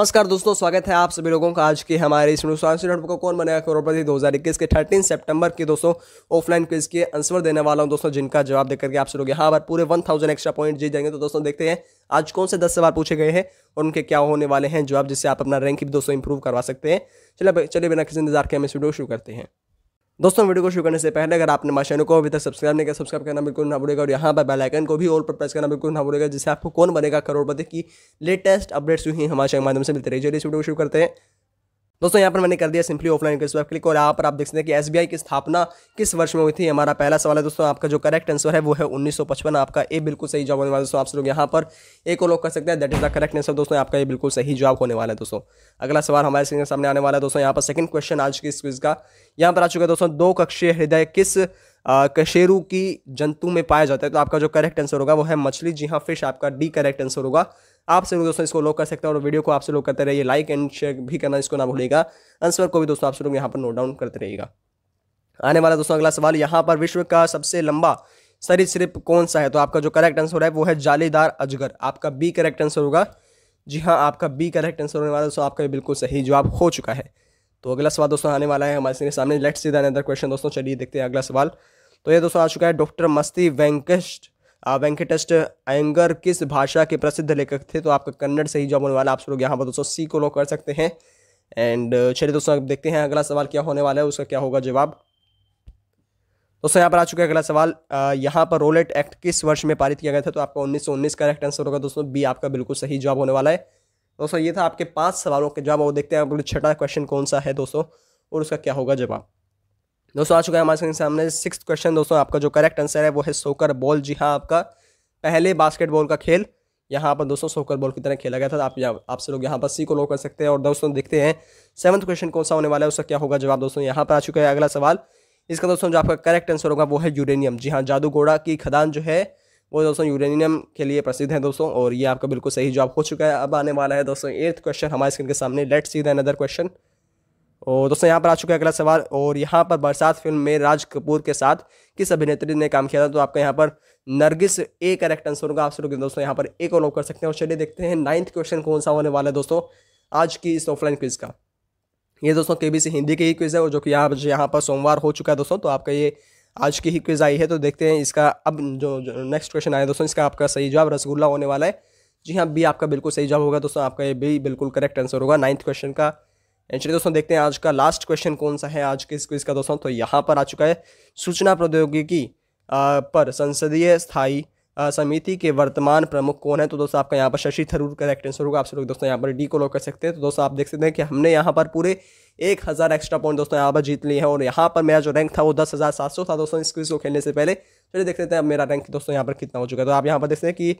नमस्कार दोस्तों स्वागत है आप सभी लोगों का आज की हमारे इस नोट को कौन बनेगा करोड़पति 2021 के 13 सितंबर की दोस्तों ऑफलाइन क्विज के आंसर देने वाला हूं दोस्तों जिनका जवाब देकर के आप लोग यहां पर पूरे 1000 एक्स्ट्रा पॉइंट जीत जाएंगे तो दोस्तों देखते हैं आज कौन से दस सवाल पूछे गए हैं और उनके क्या होने वाले हैं जवाब जिससे आप अपना रैंक भी दोस्तों इंप्रूव करवा सकते हैं चलिए चलिए बिना किसी इंतजार के हम इस वीडियो शुरू करते हैं दोस्तों वीडियो को शुरू करने से पहले अगर आपने हमारे चैनल को अभी तक सब्सक्राइब नहीं किया सब्सक्राइब करना बिल्कुल ना भूलेगा और यहाँ पर बेल आइकन को भी ऑल पर प्रेस करना बिल्कुल ना भूलेगा जिससे आपको कौन बनेगा करोड़पति की लेटेस्ट अपडेट्स ही हमारे माध्यम से मिलते रही जल्दी इस वीडियो को शुरू करते हैं दोस्तों यहाँ पर मैंने कर दिया सिंपली ऑफलाइन रिक्वेस्ट क्लिक और यहाँ पर आप देख सकते हैं कि एसबीआई की स्थापना किस वर्ष में हुई थी हमारा पहला सवाल है दोस्तों आपका जो करेक्ट आंसर है वो है 1955 आपका ए बिल्कुल सही जवाब होने वाला दोस्तों आप लोग यहाँ पर एक और लोग कर सकते हैं that is the correct answer दोस्तों आपका ये बिल्कुल सही जवाब होने वाला है दोस्तों अगला सवाल हमारे सामने आने वाला है दोस्तों यहाँ पर सेकंड क्वेश्चन आज की इस क्विज का यहाँ पर आ चुका है दोस्तों दो कक्षीय हृदय किस कशेरू की जंतु में पाया जाता है तो आपका जो करेक्ट आंसर होगा वो है मछली जी हाँ फिश आपका डी करेक्ट आंसर होगा आप सभी दोस्तों इसको लोग कर सकते हैं और वीडियो को आपसे लोग करते रहिए लाइक एंड शेयर भी करना इसको ना भूलेगा आंसर को भी दोस्तों आप लोग यहाँ पर नोट डाउन करते रहिएगा आने वाला दोस्तों अगला सवाल यहाँ पर विश्व का सबसे लंबा सरी सिर्फ कौन सा है तो आपका जो करेक्ट आंसर है वो है जालीदार अजगर आपका बी करेक्ट आंसर होगा जी हाँ आपका बी करेक्ट आंसर होने वाला दोस्तों आपका बिल्कुल सही जवाब हो चुका है तो अगला सवाल दोस्तों आने वाला है हमारे सामने लेट सीधा अंदर क्वेश्चन दोस्तों चलिए देखते हैं अगला सवाल तो ये दोस्तों आ चुका है डॉक्टर मस्ती वेंकट वेंकटेस्ट एंगर किस भाषा के प्रसिद्ध लेखक थे तो आपका कन्नड़ से ही जॉब होने वाला आप लोग यहाँ पर दोस्तों सी को लो कर सकते हैं एंड चलिए दोस्तों अब देखते हैं अगला सवाल क्या होने वाला है उसका क्या होगा जवाब दोस्तों यहाँ पर आ चुका है अगला सवाल यहाँ पर रोलेट एक्ट किस वर्ष में पारित किया गया था तो आपका उन्नीस करेक्ट आंसर होगा दोस्तों बी आपका बिल्कुल सही जॉब होने वाला है दोस्तों ये था आपके पाँच सवालों के जवाब और देखते हैं आप छठा क्वेश्चन कौन सा है दोस्तों और उसका क्या होगा जवाब दोस्तों आ चुका है हमारे सामने सिक्स क्वेश्चन दोस्तों आपका जो करेक्ट आंसर है वो है सोकर बॉल जी हाँ आपका पहले बास्केटबॉल का खेल यहाँ पर दोस्तों सोकर बॉल की तरह खेला गया था आप यहाँ आपसे लोग यहाँ पर सी को लो कर सकते हैं और दोस्तों देखते हैं सेवन्थ क्वेश्चन कौन सा होने वाला है उसका क्या होगा जवाब दोस्तों यहाँ पर आ चुका है अगला सवाल इसका दोस्तों जो आपका करेक्ट आंसर होगा वो है यूरेनियम जी हाँ जादू घोड़ा की खदान जो है वो दोस्तों यूरेनियम के लिए प्रसिद्ध है दोस्तों और ये आपका बिल्कुल सही जवाब हो चुका है अब आने वाला है दोस्तों एट्थ क्वेश्चन हमारे स्क्रीन के सामने लेट सी द क्वेश्चन और दोस्तों यहाँ पर आ चुका है अगला सवाल और यहाँ पर बरसात फिल्म में राज कपूर के साथ किस अभिनेत्री ने काम किया था तो आपका यहाँ पर नरगिस ए करेक्ट आंसर होगा आप सुनोगे दोस्तों यहाँ पर ए को लॉक कर सकते हैं और चलिए देखते हैं नाइन्थ क्वेश्चन कौन सा होने वाला है दोस्तों आज की इस ऑफलाइन क्विज का ये दोस्तों के हिंदी की ही क्विज है और जो कि यहाँ यहाँ पर सोमवार हो चुका है दोस्तों तो आपका ये आज की ही क्विज आई है तो देखते हैं इसका अब जो, नेक्स्ट क्वेश्चन आया दोस्तों इसका आपका सही जवाब रसगुल्ला होने वाला है जी हाँ बी आपका बिल्कुल सही जवाब होगा दोस्तों आपका ये बी बिल्कुल करेक्ट आंसर होगा नाइन्थ क्वेश्चन का एंड दोस्तों देखते हैं आज का लास्ट क्वेश्चन कौन सा है आज के इस क्विज का दोस्तों तो यहाँ पर आ चुका है सूचना प्रौद्योगिकी पर संसदीय स्थायी समिति के वर्तमान प्रमुख कौन है तो दोस्तों आपका यहाँ पर शशि थरूर करेक्ट आंसर होगा आप लोग दोस्तों यहाँ पर डी को लॉक कर सकते हैं तो दोस्तों आप देख सकते हैं कि हमने यहाँ पर पूरे एक हज़ार एक्स्ट्रा पॉइंट दोस्तों यहाँ पर जीत लिए हैं और यहाँ पर मेरा जो रैंक था वो दस हज़ार सात सौ था दोस्तों इस क्विज को खेलने से पहले चलिए देख लेते हैं अब मेरा रैंक दोस्तों यहाँ पर कितना हो चुका है तो आप यहाँ पर देखते हैं कि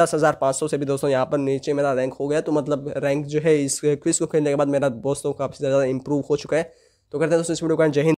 दस हज़ार पाँच सौ से भी दोस्तों यहाँ पर नीचे मेरा रैंक हो गया तो मतलब रैंक जो है इस क्विज को खेलने के बाद मेरा दोस्तों काफ़ी ज़्यादा इंप्रूव हो चुका है तो करते हैं दोस्तों इस वीडियो का जय हिंद